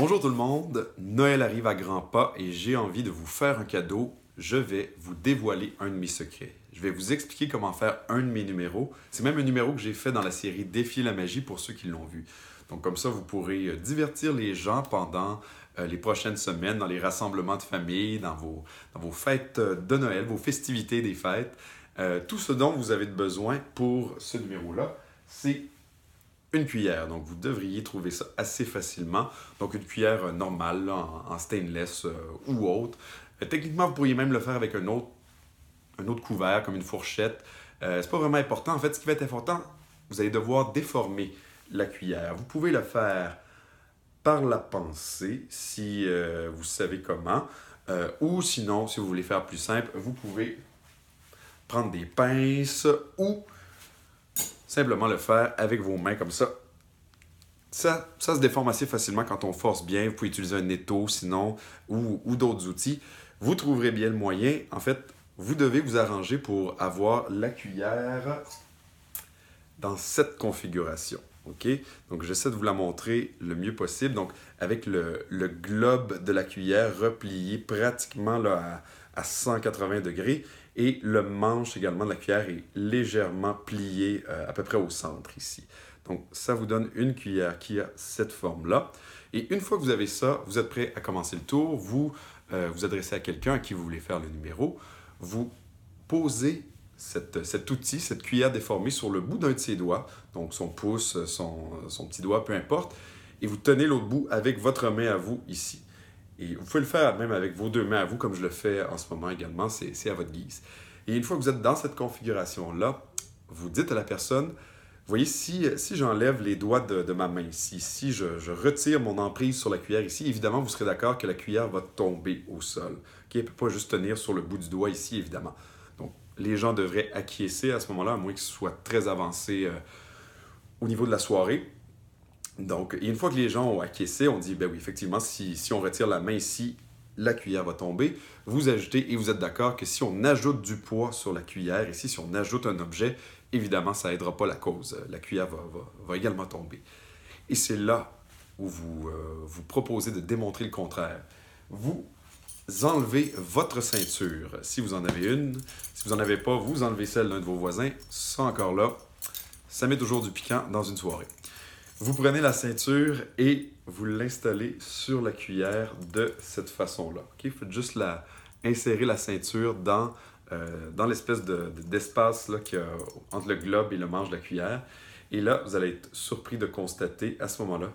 Bonjour tout le monde, Noël arrive à grands pas et j'ai envie de vous faire un cadeau. Je vais vous dévoiler un de mes secrets. Je vais vous expliquer comment faire un de mes numéros. C'est même un numéro que j'ai fait dans la série Défier la magie pour ceux qui l'ont vu. Donc comme ça, vous pourrez euh, divertir les gens pendant euh, les prochaines semaines, dans les rassemblements de famille, dans vos, vos fêtes euh, de Noël, vos festivités des fêtes. tout ce dont vous avez besoin pour ce numéro-là, c'est une cuillère. Donc, vous devriez trouver ça assez facilement. Donc, une cuillère euh, normale, en, stainless euh, ou autre. Euh, techniquement, vous pourriez même le faire avec un autre, un autre couvert, comme une fourchette. c'est pas vraiment important. En fait, ce qui va être important, vous allez devoir déformer la cuillère. Vous pouvez le faire par la pensée, si vous savez comment. ou sinon, si vous voulez faire plus simple, vous pouvez prendre des pinces ou simplement le faire avec vos mains comme ça. Ça, ça se déforme assez facilement quand on force bien. Vous pouvez utiliser un étau sinon ou, d'autres outils. Vous trouverez bien le moyen. En fait, vous devez vous arranger pour avoir la cuillère dans cette configuration. ok Donc, j'essaie de vous la montrer le mieux possible. Donc, avec le, globe de la cuillère replié pratiquement à, à 180 degrés. Et le manche également de la cuillère est légèrement plié euh, à peu près au centre ici. Donc, ça vous donne une cuillère qui a cette forme-là. Et une fois que vous avez ça, vous êtes prêt à commencer le tour. Vous euh, vous adressez à quelqu'un à qui vous voulez faire le numéro. Vous posez cette, cet outil, cette cuillère déformée sur le bout d'un de ses doigts, donc son pouce, son, son petit doigt, peu importe, et vous tenez l'autre bout avec votre main à vous ici. Et vous pouvez le faire même avec vos deux mains à vous, comme je le fais en ce moment également, c'est à votre guise. Et une fois que vous êtes dans cette configuration-là, vous dites à la personne, voyez, si, j'enlève les doigts de, ma main ici, si je, retire mon emprise sur la cuillère ici, évidemment, vous serez d'accord que la cuillère va tomber au sol. Elle ne peut pas juste tenir sur le bout du doigt ici, évidemment. Donc, les gens devraient acquiescer à ce moment-là, à moins ce soit très avancé euh, au niveau de la soirée. Donc, une fois que les gens ont acquiescé, on dit, ben oui, effectivement, si, on retire la main ici, la cuillère va tomber. Vous ajoutez et vous êtes d'accord que si on ajoute du poids sur la cuillère, ici, si on ajoute un objet, évidemment, ça n'aidera pas la cause. La cuillère va, également tomber. Et c'est là où vous euh, vous proposez de démontrer le contraire. Vous enlevez votre ceinture, si vous en avez une. Si vous n'en avez pas, vous enlevez celle d'un de vos voisins. Ça encore là, ça met toujours du piquant dans une soirée. Vous prenez la ceinture et vous l'installez sur la cuillère de cette façon-là. Il faut juste insérer la ceinture dans, euh, dans l'espèce d'espace de, entre le globe et le manche de la cuillère. Et là, vous allez être surpris de constater à ce moment-là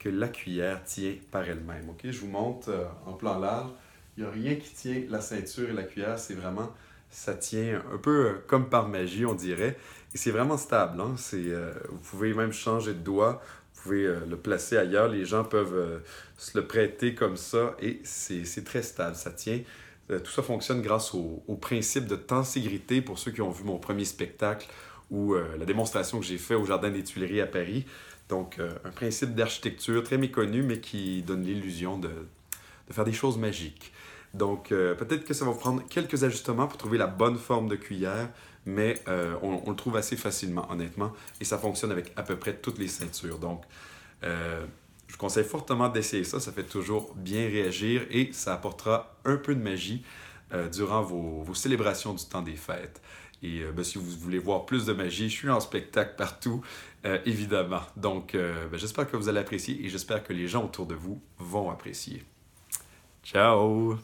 que la cuillère tient par elle-même. Je vous montre euh, en plan large. Il n'y a rien qui tient la ceinture et la cuillère. C'est vraiment ça tient un peu euh, comme par magie, on dirait. Et c'est vraiment stable. Hein. Euh, vous pouvez même changer de doigt, vous pouvez euh, le placer ailleurs. Les gens peuvent se le prêter comme ça et c'est très stable. Ça tient. tout ça fonctionne grâce au, principe de tenségrité pour ceux qui ont vu mon premier spectacle ou la démonstration que j'ai fait au Jardin des Tuileries à Paris. Donc, un principe d'architecture très méconnu, mais qui donne l'illusion de faire des choses magiques. Donc, euh, peut-être que ça va prendre quelques ajustements pour trouver la bonne forme de cuillère, mais euh, on, le trouve assez facilement, honnêtement, et ça fonctionne avec à peu près toutes les ceintures. Donc, euh, je vous conseille fortement d'essayer ça, ça fait toujours bien réagir et ça apportera un peu de magie durant vos, célébrations du temps des fêtes. Et ben, si vous voulez voir plus de magie, je suis en spectacle partout, évidemment. Donc, ben, j'espère que vous allez apprécier et j'espère que les gens autour de vous vont apprécier. Ciao